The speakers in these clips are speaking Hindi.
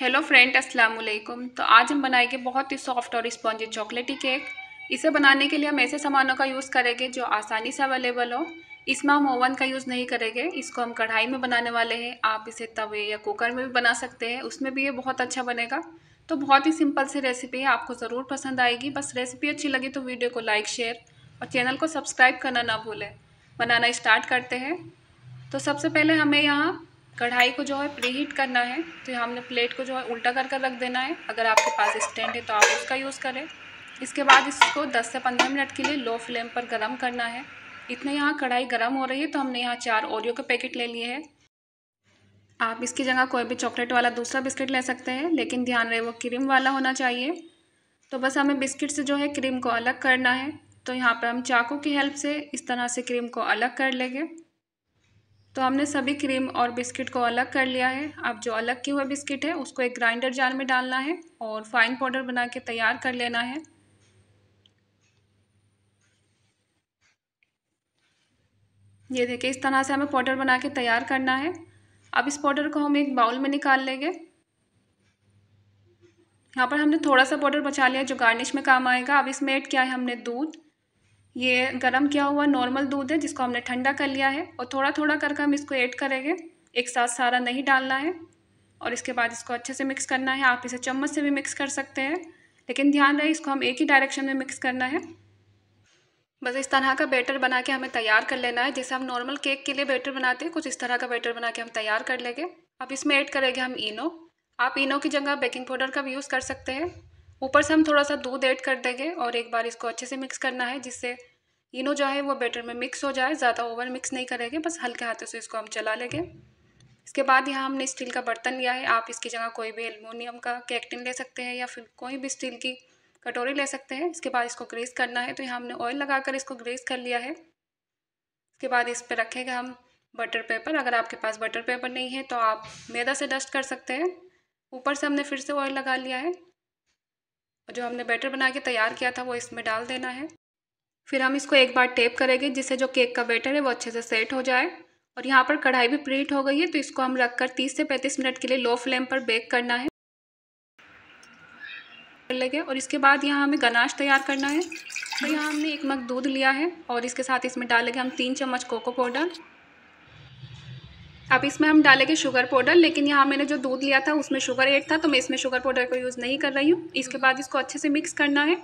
हेलो फ्रेंड अस्सलाम वालेकुम तो आज हम बनाएंगे बहुत ही सॉफ्ट और स्पॉन्जी चॉकलेटी केक इसे बनाने के लिए हम ऐसे सामानों का यूज़ करेंगे जो आसानी से अवेलेबल हो इसमें हम ओवन का यूज़ नहीं करेंगे इसको हम कढ़ाई में बनाने वाले हैं आप इसे तवे या कुकर में भी बना सकते हैं उसमें भी ये बहुत अच्छा बनेगा तो बहुत ही सिंपल सी रेसिपी है आपको ज़रूर पसंद आएगी बस रेसिपी अच्छी लगी तो वीडियो को लाइक शेयर और चैनल को सब्सक्राइब करना ना भूलें बनाना स्टार्ट करते हैं तो सबसे पहले हमें यहाँ कढ़ाई को जो है प्री हीट करना है तो हमने प्लेट को जो है उल्टा कर कर रख देना है अगर आपके पास स्टैंड है तो आप उसका यूज़ करें इसके बाद इसको 10 से 15 मिनट के लिए लो फ्लेम पर गर्म करना है इतने यहाँ कढ़ाई गर्म हो रही है तो हमने यहाँ चार ओरियो के पैकेट ले लिए हैं आप इसकी जगह कोई भी चॉकलेट वाला दूसरा बिस्किट ले सकते हैं लेकिन ध्यान रहे वो क्रीम वाला होना चाहिए तो बस हमें बिस्किट से जो है क्रीम को अलग करना है तो यहाँ पर हम चाकू की हेल्प से इस तरह से क्रीम को अलग कर लेंगे तो हमने सभी क्रीम और बिस्किट को अलग कर लिया है अब जो अलग किया हुआ बिस्किट है उसको एक ग्राइंडर जार में डालना है और फाइन पाउडर बना के तैयार कर लेना है ये देखिए इस तरह से हमें पाउडर बना के तैयार करना है अब इस पाउडर को हम एक बाउल में निकाल लेंगे यहाँ पर हमने थोड़ा सा पाउडर बचा लिया जो गार्निश में काम आएगा अब इसमें ऐड किया है हमने दूध ये गर्म किया हुआ नॉर्मल दूध है जिसको हमने ठंडा कर लिया है और थोड़ा थोड़ा करके हम इसको ऐड करेंगे एक साथ सारा नहीं डालना है और इसके बाद इसको अच्छे से मिक्स करना है आप इसे चम्मच से भी मिक्स कर सकते हैं लेकिन ध्यान रहे इसको हम एक ही डायरेक्शन में मिक्स करना है बस इस तरह का बैटर बना के हमें तैयार कर लेना है जैसे हम नॉर्मल केक के लिए बैटर बनाते हैं कुछ इस तरह का बैटर बना के हम तैयार कर लेंगे अब इसमें ऐड करेंगे हम इनो आप इनो की जगह बेकिंग पाउडर का भी यूज़ कर सकते हैं ऊपर से हम थोड़ा सा दूध ऐड कर देंगे और एक बार इसको अच्छे से मिक्स करना है जिससे इनो जो है वो बैटर में मिक्स हो जाए ज़्यादा ओवर मिक्स नहीं करेंगे बस हल्के हाथों से इसको हम चला लेंगे इसके बाद यहाँ हमने स्टील का बर्तन लिया है आप इसकी जगह कोई भी एलमोनियम का कैक्टिन ले सकते हैं या फिर कोई भी स्टील की कटोरी ले सकते हैं इसके बाद इसको ग्रेस करना है तो यहाँ हमने ऑयल लगाकर इसको ग्रेस कर लिया है इसके बाद इस पर रखेंगे हम बटर पेपर अगर आपके पास बटर पेपर नहीं है तो आप मैदा से डस्ट कर सकते हैं ऊपर से हमने फिर से ऑयल लगा लिया है और जो हमने बैटर बना के तैयार किया था वो इसमें डाल देना है फिर हम इसको एक बार टेप करेंगे जिससे जो केक का बैटर है वो अच्छे से सेट हो जाए और यहाँ पर कढ़ाई भी प्रीट हो गई है तो इसको हम रख कर तीस से पैंतीस मिनट के लिए लो फ्लेम पर बेक करना है कर लेंगे और इसके बाद यहाँ हमें गनाश तैयार करना है तो यहाँ हमने एक मग दूध लिया है और इसके साथ इसमें डालेंगे हम तीन चम्मच कोको पाउडर अब इसमें हम डालेंगे शुगर पाउडर लेकिन यहाँ मैंने जो दूध लिया था उसमें शुगर एड था तो मैं इसमें शुगर पाउडर को यूज़ नहीं कर रही हूँ इसके बाद इसको अच्छे से मिक्स करना है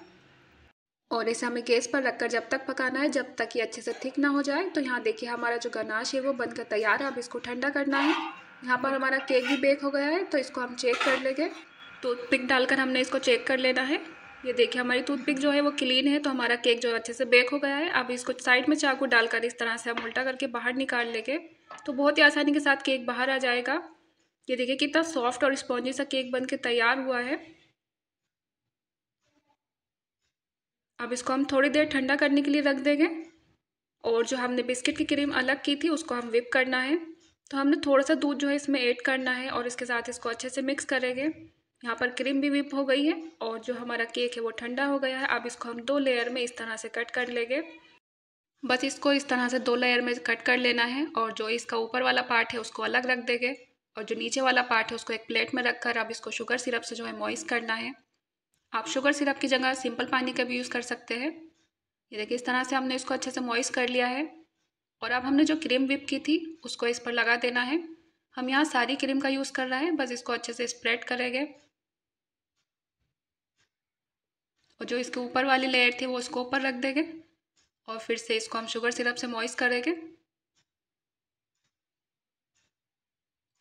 और इसे हमें गैस पर रखकर जब तक पकाना है जब तक ये अच्छे से थिक ना हो जाए तो यहाँ देखिए हमारा जो गनाश है वो बनकर तैयार है अब इसको ठंडा करना है यहाँ पर हमारा केक भी बेक हो गया है तो इसको हम चेक कर लेंगे टूथपिक डालकर हमने इसको चेक कर लेना है ये देखिए हमारी टूथपिक जो है वो क्लीन है तो हमारा केक जो अच्छे से बेक हो गया है अब इसको साइड में चाकू डालकर इस तरह से हम उल्टा करके बाहर निकाल लेंगे तो बहुत ही आसानी के साथ केक बाहर आ जाएगा ये देखिए कितना सॉफ्ट और स्पॉन्जी सा केक बन के तैयार हुआ है अब इसको हम थोड़ी देर ठंडा करने के लिए रख देंगे और जो हमने बिस्किट की क्रीम अलग की थी उसको हम विप करना है तो हमने थोड़ा सा दूध जो है इसमें ऐड करना है और इसके साथ इसको अच्छे से मिक्स करेंगे यहाँ पर क्रीम भी विप हो गई है और जो हमारा केक है वो ठंडा हो गया है अब इसको हम दो लेयर में इस तरह से कट कर लेंगे बस इसको इस तरह से दो लेयर में कट कर लेना है और जो इसका ऊपर वाला पार्ट है उसको अलग रख देंगे और जो नीचे वाला पार्ट है उसको एक प्लेट में रखकर अब इसको शुगर सिरप से जो है मॉइस करना है आप शुगर सिरप की जगह सिंपल पानी का भी यूज़ कर सकते हैं ये देखिए इस तरह से हमने इसको अच्छे से मॉइस कर लिया है और अब हमने जो क्रीम विप की थी उसको इस पर लगा देना है हम यहाँ सारी क्रीम का यूज़ कर रहे हैं बस इसको अच्छे से स्प्रेड करेंगे और जो इसके ऊपर वाली लेयर थी वो उसको ऊपर रख देंगे और फिर से इसको हम शुगर सिरप से मॉइस करेंगे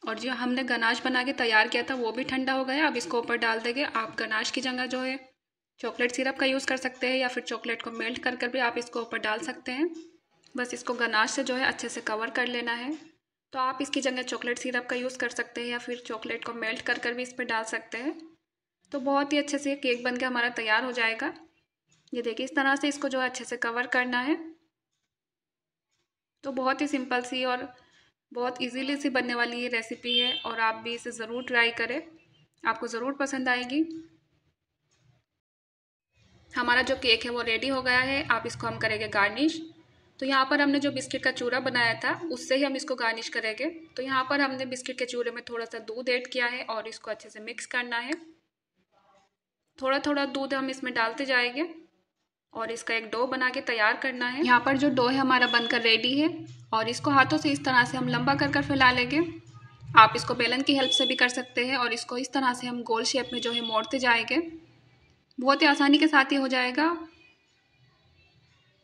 और जो हमने गनाश बना के तैयार किया था वो भी ठंडा हो गया अब इसको ऊपर डाल देंगे आप गनाश की जगह जो है चॉकलेट सिरप का यूज़ कर सकते हैं या फिर चॉकलेट को मेल्ट कर कर भी आप इसको ऊपर डाल सकते हैं बस इसको गनाश से जो है अच्छे से कवर कर लेना है तो आप इसकी जगह चॉकलेट सिरप का यूज़ कर सकते हैं या फिर चॉकलेट को मेल्ट कर कर भी इस पर डाल सकते हैं तो बहुत ही अच्छे से केक बन के हमारा तैयार हो जाएगा ये देखिए इस तरह से इसको जो है अच्छे से कवर करना है तो बहुत ही सिंपल सी और बहुत इजीली सी बनने वाली ये रेसिपी है और आप भी इसे ज़रूर ट्राई करें आपको ज़रूर पसंद आएगी हमारा जो केक है वो रेडी हो गया है आप इसको हम करेंगे गार्निश तो यहाँ पर हमने जो बिस्किट का चूरा बनाया था उससे ही हम इसको गार्निश करेंगे तो यहाँ पर हमने बिस्किट के चूरे में थोड़ा सा दूध ऐड किया है और इसको अच्छे से मिक्स करना है थोड़ा थोड़ा दूध हम इसमें डालते जाएंगे और इसका एक डो बना के तैयार करना है यहाँ पर जो डो है हमारा बनकर रेडी है और इसको हाथों से इस तरह से हम लंबा कर कर फैला लेंगे आप इसको बेलन की हेल्प से भी कर सकते हैं और इसको इस तरह से हम गोल शेप में जो है मोड़ते जाएंगे बहुत ही आसानी के साथ ये हो जाएगा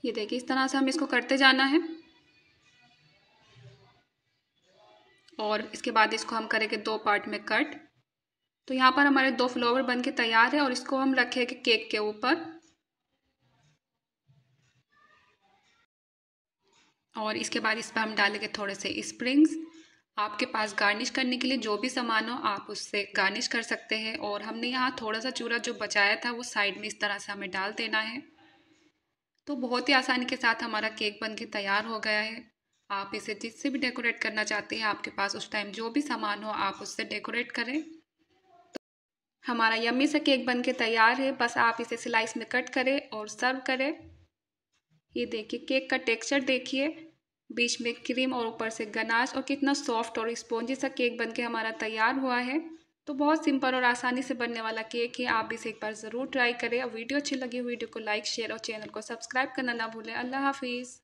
ये देखिए इस तरह से हम इसको करते जाना है और इसके बाद इसको हम करेंगे दो पार्ट में कट तो यहाँ पर हमारे दो फ्लावर बन के तैयार है और इसको हम रखेंगे केक के ऊपर और इसके बाद इस पर हम डालेंगे थोड़े से स्प्रिंग्स आपके पास गार्निश करने के लिए जो भी सामान हो आप उससे गार्निश कर सकते हैं और हमने यहाँ थोड़ा सा चूरा जो बचाया था वो साइड में इस तरह से हमें डाल देना है तो बहुत ही आसानी के साथ हमारा केक बन के तैयार हो गया है आप इसे जिससे भी डेकोरेट करना चाहते हैं आपके पास उस टाइम जो भी सामान हो आप उससे डेकोरेट करें तो हमारा यम्मी सा केक बन के तैयार है बस आप इसे स्लाइस में कट करें और सर्व करें ये देखिए केक का टेक्सचर देखिए बीच में क्रीम और ऊपर से गनाश और कितना सॉफ्ट और स्पॉन्जी सा केक बनके हमारा तैयार हुआ है तो बहुत सिंपल और आसानी से बनने वाला केक है आप इसे एक बार ज़रूर ट्राई करें और वीडियो अच्छी लगी वीडियो को लाइक शेयर और चैनल को सब्सक्राइब करना ना भूलें अल्लाह हाफिज़